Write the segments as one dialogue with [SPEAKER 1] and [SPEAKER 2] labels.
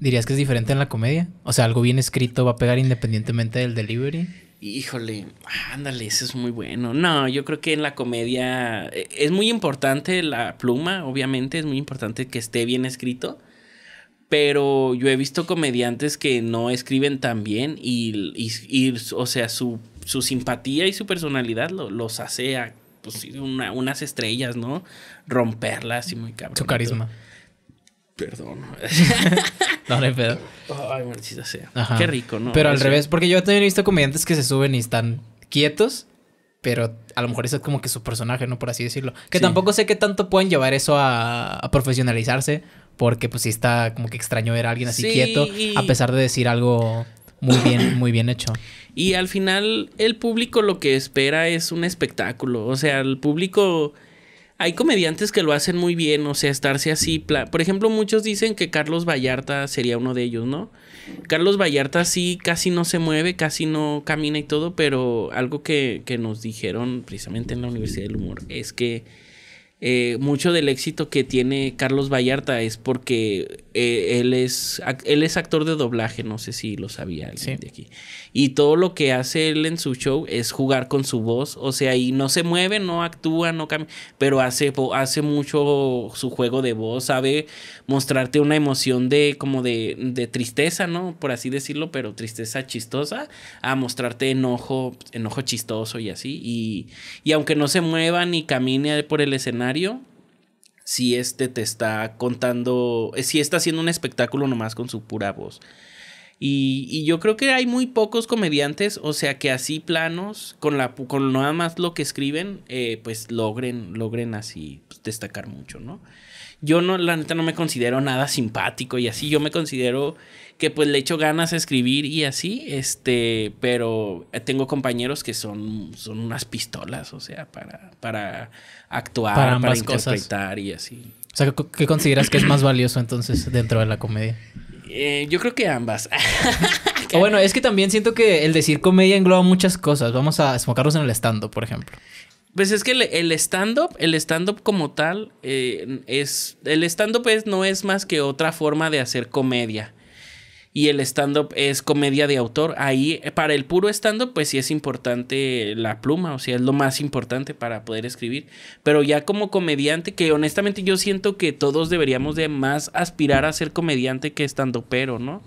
[SPEAKER 1] ¿Dirías que es diferente en la comedia? O sea, algo bien escrito va a pegar independientemente del delivery.
[SPEAKER 2] Híjole, ándale, eso es muy bueno. No, yo creo que en la comedia eh, es muy importante la pluma, obviamente, es muy importante que esté bien escrito. Pero yo he visto comediantes que no escriben tan bien y, y, o sea, su, simpatía y su personalidad lo, los hace a pues, unas estrellas, ¿no? Romperlas y muy cabrón. Su carisma. Perdón. No, no hay pedo. Ay, maldita sea. Qué rico, ¿no? Pero al revés,
[SPEAKER 1] porque yo también he visto comediantes que se suben y están quietos pero a lo mejor eso es como que su personaje, ¿no? Por así decirlo. Que tampoco sé qué tanto pueden llevar eso a, profesionalizarse, porque pues sí está como que extraño ver a alguien así quieto, a pesar de decir algo muy bien, muy bien hecho.
[SPEAKER 2] Y al final el público lo que espera es un espectáculo, o sea, el público hay comediantes que lo hacen muy bien, o sea, estarse así. Por ejemplo, muchos dicen que Carlos Vallarta sería uno de ellos, ¿no? Carlos Vallarta sí casi no se mueve, casi no camina y todo, pero algo que, que nos dijeron precisamente en la Universidad del Humor es que eh, mucho del éxito que tiene Carlos Vallarta es porque eh, él, es, él es actor de doblaje, no sé si lo sabía alguien de aquí. Y todo lo que hace él en su show es jugar con su voz, o sea, y no se mueve, no actúa, no pero hace, hace mucho su juego de voz, sabe mostrarte una emoción de como de, tristeza, ¿no? Por así decirlo, pero tristeza chistosa, a mostrarte enojo, enojo chistoso y así. y aunque no se mueva ni camine por el escenario, si este te está contando, eh, si está haciendo un espectáculo nomás con su pura voz. Y, yo creo que hay muy pocos comediantes, o sea, que así planos, con, la, con nada más lo que escriben, eh, pues logren, logren así pues, destacar mucho, ¿no? yo no, la neta no me considero nada simpático y así, yo me considero que pues le echo ganas a escribir y así, este, pero tengo compañeros que son, son unas pistolas, o sea, para, para actuar, para, ambas interpretar cosas. y así. O sea, ¿qué consideras que es más
[SPEAKER 1] valioso entonces dentro de la comedia?
[SPEAKER 2] Eh, yo creo que ambas.
[SPEAKER 1] bueno, es que también siento que el decir comedia engloba muchas cosas. Vamos a enfocarnos en el estando, por ejemplo.
[SPEAKER 2] Pues es que el stand-up, el stand-up como tal, eh, es. El stand-up no es más que otra forma de hacer comedia. Y el stand-up es comedia de autor. Ahí, para el puro stand-up, pues sí es importante la pluma, o sea, es lo más importante para poder escribir. Pero ya como comediante, que honestamente yo siento que todos deberíamos de más aspirar a ser comediante que stand pero ¿no?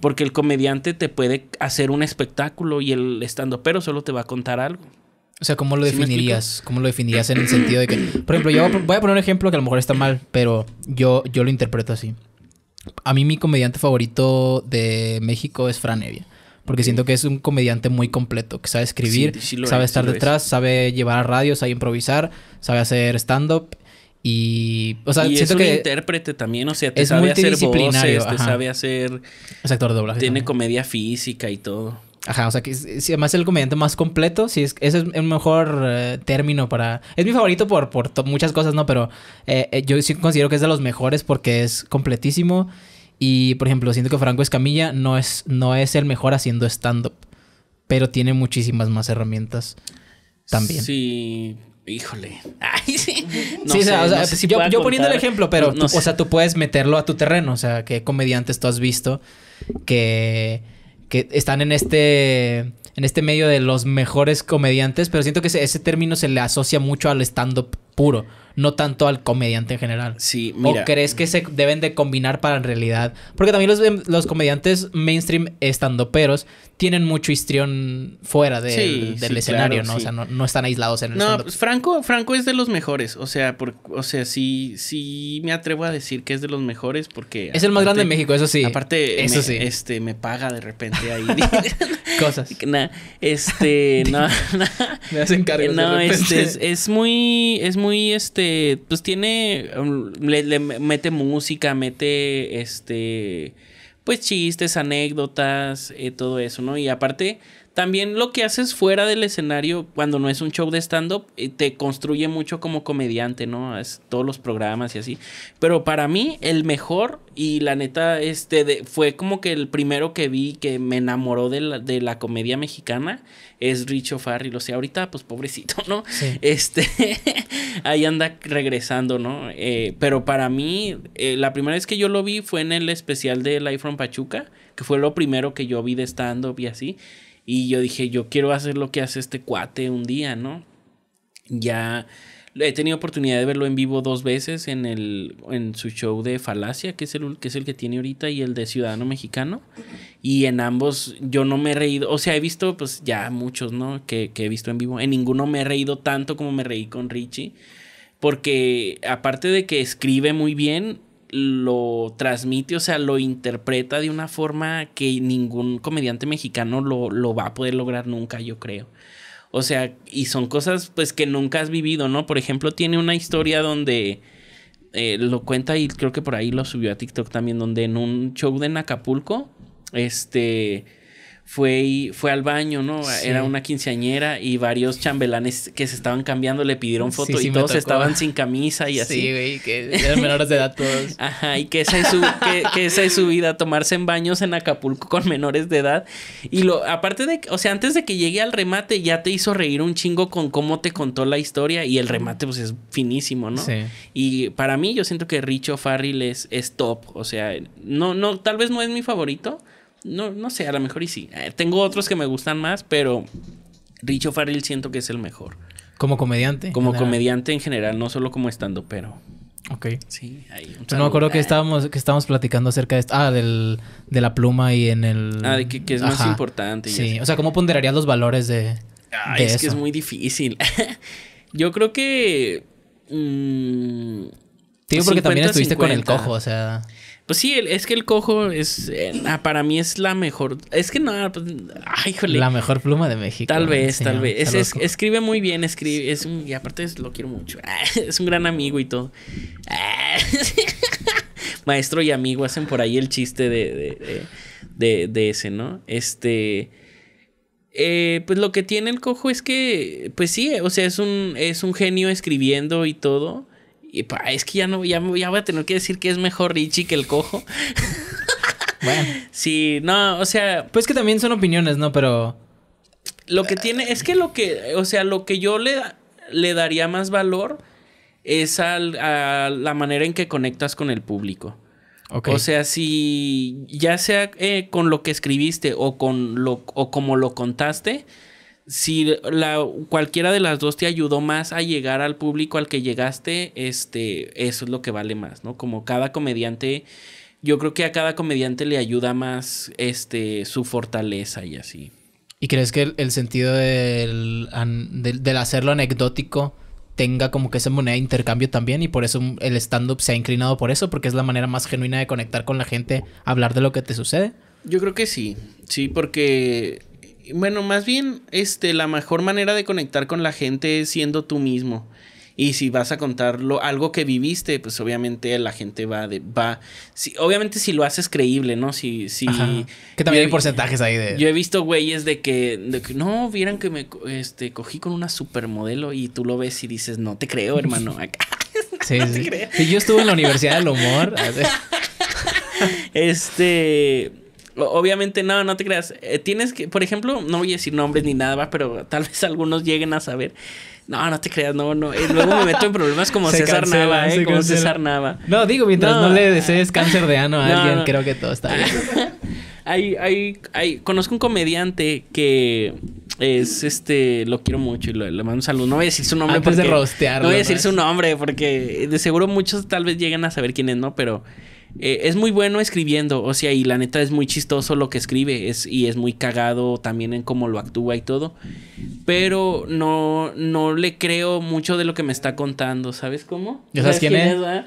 [SPEAKER 2] Porque el comediante te puede hacer un espectáculo y el stand pero solo te va a contar algo. O sea, ¿cómo lo definirías? ¿Cómo lo definirías en el sentido de que, por
[SPEAKER 1] ejemplo, yo voy a poner un ejemplo que a lo mejor está mal, pero yo, yo lo interpreto así. A mí mi comediante favorito de México es Fran Evia. Porque siento que es un comediante muy completo, que sabe escribir, sabe estar detrás, sabe llevar a radio, sabe improvisar, sabe hacer stand-up. Y, o sea, siento es un que
[SPEAKER 2] intérprete también, o sea, te es sabe hacer voces, te sabe hacer... Es actor de doblaje. Tiene comedia física y todo.
[SPEAKER 1] Ajá, o sea, que es, el comediante más completo, sí, es, ese es el mejor eh, término para... Es mi favorito por, por muchas cosas, ¿no? Pero eh, eh, yo sí considero que es de los mejores porque es completísimo y, por ejemplo, siento que Franco Escamilla no es, no es el mejor haciendo stand-up, pero tiene muchísimas más herramientas también.
[SPEAKER 2] Sí, Híjole. Ay, sí. sí yo, poniendo el ejemplo, pero, o sea,
[SPEAKER 1] tú puedes meterlo a tu terreno. O sea, qué comediantes tú has visto que que están en este en este medio de los mejores comediantes, pero siento que ese, ese término se le asocia mucho al stand-up puro, no tanto al comediante en general. Sí, mira. ¿O crees que se deben de combinar para en realidad? Porque también los, los comediantes mainstream peros tienen mucho histrión fuera del, escenario, ¿no? O sea, no, están aislados en el No,
[SPEAKER 2] pues, Franco, Franco es de los mejores. O sea, por, o sea, sí, sí me atrevo a decir que es de los mejores porque. Es el más grande de México, eso sí. Aparte, eso sí. este, me paga de repente ahí. Cosas. este, no, Me hacen cargo de este, es muy, es muy, este pues tiene, um, le, mete música, mete, este, pues chistes, anécdotas, eh, todo eso, ¿no? Y aparte, también lo que haces fuera del escenario, cuando no es un show de stand-up, eh, te construye mucho como comediante, ¿no? Es todos los programas y así. Pero para mí, el mejor y la neta, este, fue como que el primero que vi que me enamoró de la, de la comedia mexicana es Richo Farri lo sé ahorita, pues pobrecito, ¿no? Este, ahí anda regresando, ¿no? Eh, pero para mí, eh, la primera vez que yo lo vi fue en el especial de Life from Pachuca, que fue lo primero que yo vi de stand-up y así. Y yo dije, yo quiero hacer lo que hace este cuate un día, ¿no? Ya he tenido oportunidad de verlo en vivo dos veces en, el, en su show de Falacia, que es, el, que es el que tiene ahorita, y el de Ciudadano Mexicano. Y en ambos yo no me he reído, o sea, he visto pues ya muchos, ¿no? Que, que he visto en vivo. En ninguno me he reído tanto como me reí con Richie. Porque aparte de que escribe muy bien, lo transmite, o sea, lo interpreta de una forma que ningún comediante mexicano lo, va a poder lograr nunca, yo creo. O sea, y son cosas pues que nunca has vivido, ¿no? Por ejemplo, tiene una historia donde eh, lo cuenta y creo que por ahí lo subió a TikTok también, donde en un show de Acapulco, este, fue, fue al baño, ¿no? Era una quinceañera y varios chambelanes que se estaban cambiando le pidieron foto y todos estaban sin camisa y así. Sí, güey, que eran menores de edad todos. Ajá, y que esa, es su, que, esa es su vida, tomarse en baños en Acapulco con menores de edad. Y lo, aparte de, o sea, antes de que llegue al remate ya te hizo reír un chingo con cómo te contó la historia y el remate pues es finísimo, ¿no? Sí. Y para mí yo siento que Richo Farrell es, es top, o sea, no, no, tal vez no es mi favorito no, no sé, a lo mejor y sí. Eh, tengo otros que me gustan más, pero Richo Farrell siento que es el mejor. ¿Como comediante? Como comediante en general, no solo como estando, pero.
[SPEAKER 1] Ok. Sí, ahí. no me acuerdo que ah. estábamos, que estábamos platicando acerca de esto. Ah, del, de la pluma y en el. Ah, que, es más importante. Sí, o sea, ¿cómo ponderarías los valores de.
[SPEAKER 2] es que es muy difícil. Yo creo que. Mmm, Tío, porque también estuviste con el cojo, o sea. Pues sí, es que el cojo es. Eh, ah, para mí es la mejor. Es que no. Pues, Ay, ah, jole. La mejor pluma de México. Tal vez, tal vez. escribe muy bien, escribe. y aparte lo quiero mucho. Ah, es un gran amigo y todo. Maestro y amigo hacen por ahí el chiste de, de, de, ese, ¿no? Este. Eh, pues lo que tiene el cojo es que, pues sí, o sea, es un, es un genio escribiendo y todo, y es que ya no, ya, voy a tener que decir que es mejor Richie que el cojo. bueno. Sí, no, o sea. Pues que también son opiniones, ¿no? Pero. Lo que tiene. Es que lo que. O sea, lo que yo le, le daría más valor es al, a la manera en que conectas con el público. O sea, si ya sea eh, con lo que escribiste o con lo o como lo contaste, si la, cualquiera de las dos te ayudó más a llegar al público al que llegaste, este, eso es lo que vale más, ¿no? Como cada comediante, yo creo que a cada comediante le ayuda más este, su fortaleza y así.
[SPEAKER 1] ¿Y crees que el, sentido del, del, del, hacerlo anecdótico tenga como que esa moneda de intercambio también y por eso el stand-up se ha inclinado por eso, porque es la manera más genuina de conectar con la gente, hablar de lo que te sucede?
[SPEAKER 2] Yo creo que sí, sí, porque bueno, más bien, este, la mejor manera de conectar con la gente es siendo tú mismo. Y si vas a contarlo algo que viviste, pues obviamente la gente va de va si, obviamente si lo haces creíble, ¿no? Si si que también hay
[SPEAKER 1] porcentajes ahí de Yo
[SPEAKER 2] he visto güeyes de que, que no vieran que me este, cogí con una supermodelo y tú lo ves y dices, "No te creo, hermano." sí, no Te creo. sí, yo estuve en la Universidad del Humor. este obviamente, no, no te creas. Eh, tienes que, por ejemplo, no voy a decir nombres ni nada, pero tal vez algunos lleguen a saber. No, no te creas, no, no. Eh, luego me meto en problemas como César Nava, ¿eh? Como César Nava. No, digo, mientras no, le desees cáncer de ano a alguien, creo que todo está bien. hay, hay, hay, conozco un comediante que es este, lo quiero mucho y le mando un saludo. No voy a decir su nombre. Antes de rostearlo. No voy a decir su nombre porque de seguro muchos tal vez lleguen a saber quién es, ¿no? Pero eh, es muy bueno escribiendo, o sea, y la neta es muy chistoso lo que escribe, es, y es muy cagado también en cómo lo actúa y todo, pero no, no le creo mucho de lo que me está contando, ¿sabes cómo? ¿Ya sabes, cómo sabes quién,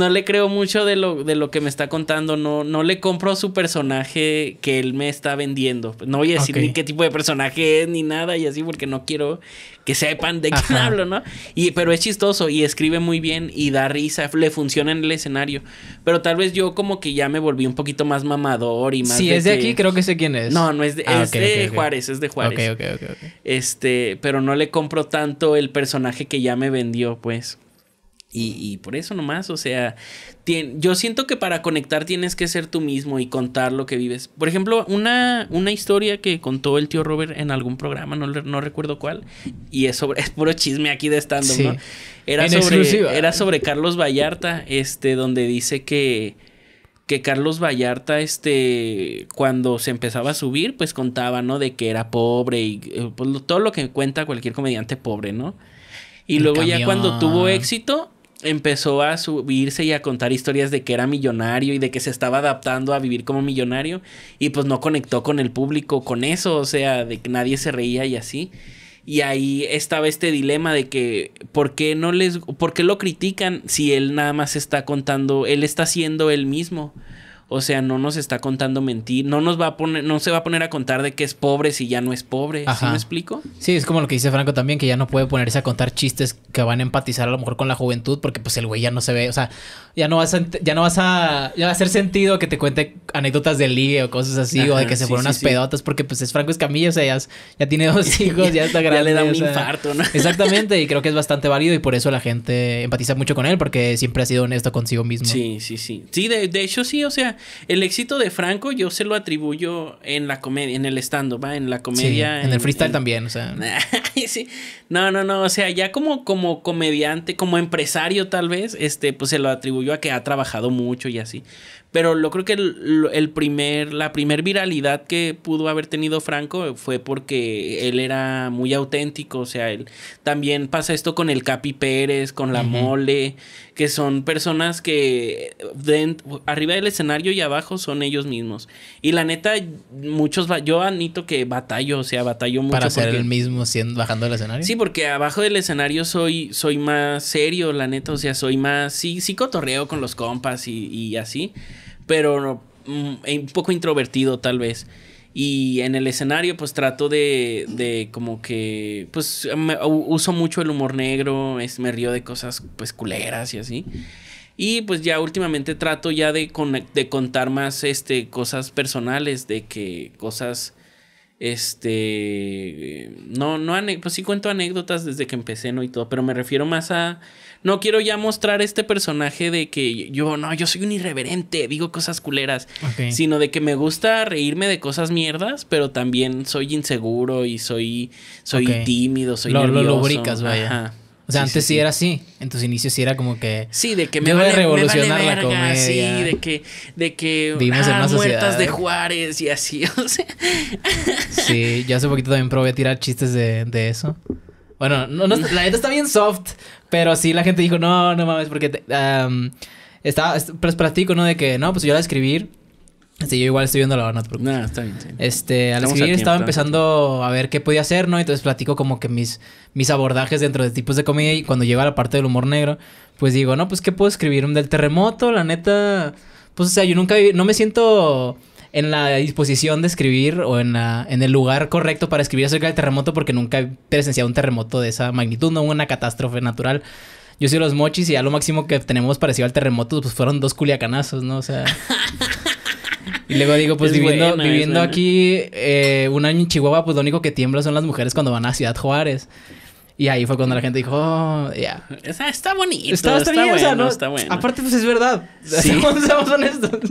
[SPEAKER 2] no le creo mucho de lo, de lo que me está contando. No, no le compro su personaje que él me está vendiendo. No voy a decir ni qué tipo de personaje es ni nada y así porque no quiero que sepan de qué hablo, ¿no? Y, pero es chistoso y escribe muy bien y da risa, le funciona en el escenario. Pero tal vez yo como que ya me volví un poquito más mamador y más... Si es de aquí, creo que sé quién es. No, no es de, ah, es de Juárez, es de Juárez. Ok, ok, ok. Este, pero no le compro tanto el personaje que ya me vendió, pues. Y, por eso nomás, o sea, yo siento que para conectar tienes que ser tú mismo y contar lo que vives. Por ejemplo, una, una historia que contó el tío Robert en algún programa, no, no recuerdo cuál, y es sobre, es puro chisme aquí de stand-up, ¿no? Era sobre, era sobre Carlos Vallarta, este, donde dice que, que Carlos Vallarta, este, cuando se empezaba a subir, pues contaba, ¿no? De que era pobre y eh, pues, todo lo que cuenta cualquier comediante pobre, ¿no? Y luego ya cuando tuvo éxito, empezó a subirse y a contar historias de que era millonario y de que se estaba adaptando a vivir como millonario y pues no conectó con el público con eso, o sea, de que nadie se reía y así. Y ahí estaba este dilema de que ¿por qué no les por qué lo critican si él nada más está contando, él está siendo él mismo? O sea, no nos está contando mentir, no nos va a poner, no se va a poner a contar de que es pobre si ya no es pobre. ¿Sí me explico?
[SPEAKER 1] Sí, es como lo que dice Franco también, que ya no puede ponerse a contar chistes que van a empatizar a lo mejor con la juventud, porque pues el güey ya no se ve, o sea, ya no vas a, ya no vas a, va a hacer sentido que te cuente anécdotas de ligue o cosas así, o de que se fueron unas pedotas, porque pues es Franco Escamillo. o sea, ya, tiene dos hijos, ya está grande. ya le da un infarto, ¿no? exactamente, y creo que es bastante válido y por eso la gente empatiza mucho con él, porque siempre ha sido honesto consigo mismo. Sí, sí, sí.
[SPEAKER 2] Sí, de hecho sí, o sea, el éxito de Franco yo se lo atribuyo en la comedia, en el stand-up, en la comedia. en, el freestyle también, o sea. No, no, no, o sea, ya como, como comediante, como empresario tal vez, este, pues se lo atribuyo a que ha trabajado mucho y así. Pero lo creo que el, primer, la primer viralidad que pudo haber tenido Franco fue porque él era muy auténtico. O sea, él también pasa esto con el Capi Pérez, con la mole, que son personas que arriba del escenario y abajo son ellos mismos. Y la neta, muchos yo admito que batallo, o sea, batallo mucho. Para ser el
[SPEAKER 1] mismo siendo bajando el escenario. Sí,
[SPEAKER 2] porque abajo del escenario soy, soy más serio, la neta. O sea, soy más, sí, sí cotorreo con los compas y, y así pero mm, eh, un poco introvertido tal vez. Y en el escenario pues trato de, de como que, pues uso mucho el humor negro, es, me río de cosas pues culeras y así. Y pues ya últimamente trato ya de, de contar más este, cosas personales, de que cosas este, no, no, pues sí cuento anécdotas desde que empecé, ¿no? Y todo, pero me refiero más a, no quiero ya mostrar este personaje de que yo, no, yo soy un irreverente, digo cosas culeras, sino de que me gusta reírme de cosas mierdas, pero también soy inseguro y soy, soy tímido, soy vaya. O sea, antes sí,
[SPEAKER 1] era así. En tus inicios sí era como que. Sí, de que me a revolucionar la comedia. Sí, de
[SPEAKER 2] que. De que ah, muertas de Juárez y así. O sea.
[SPEAKER 1] sí, yo hace poquito también probé a tirar chistes de, eso. Bueno, la neta está bien soft, pero sí la gente dijo, no, no mames, porque. Te, estaba, pues ¿no? De que, no, pues yo la escribir Sí, yo igual estoy viendo la verdad, no está bien, Este, al escribir estaba empezando a ver qué podía hacer, ¿no? Entonces platico como que mis, mis abordajes dentro de tipos de comedia y cuando llega la parte del humor negro, pues digo, no, pues qué puedo escribir del terremoto, la neta. Pues o sea, yo nunca no me siento en la disposición de escribir o en, la, el lugar correcto para escribir acerca del terremoto porque nunca he presenciado un terremoto de esa magnitud, no una catástrofe natural yo soy los mochis y ya lo máximo que tenemos parecido al terremoto, pues fueron dos culiacanazos, ¿no? O sea, Y luego digo, pues viviendo, viviendo aquí eh, un año en Chihuahua, pues lo único que tiembla son las mujeres cuando van a Ciudad Juárez. Y ahí fue cuando la gente dijo, oh, ya.
[SPEAKER 2] Está, está bonito. Está, está, bueno, ¿no? está bueno.
[SPEAKER 1] Aparte, pues es verdad. Sí. Seamos honestos.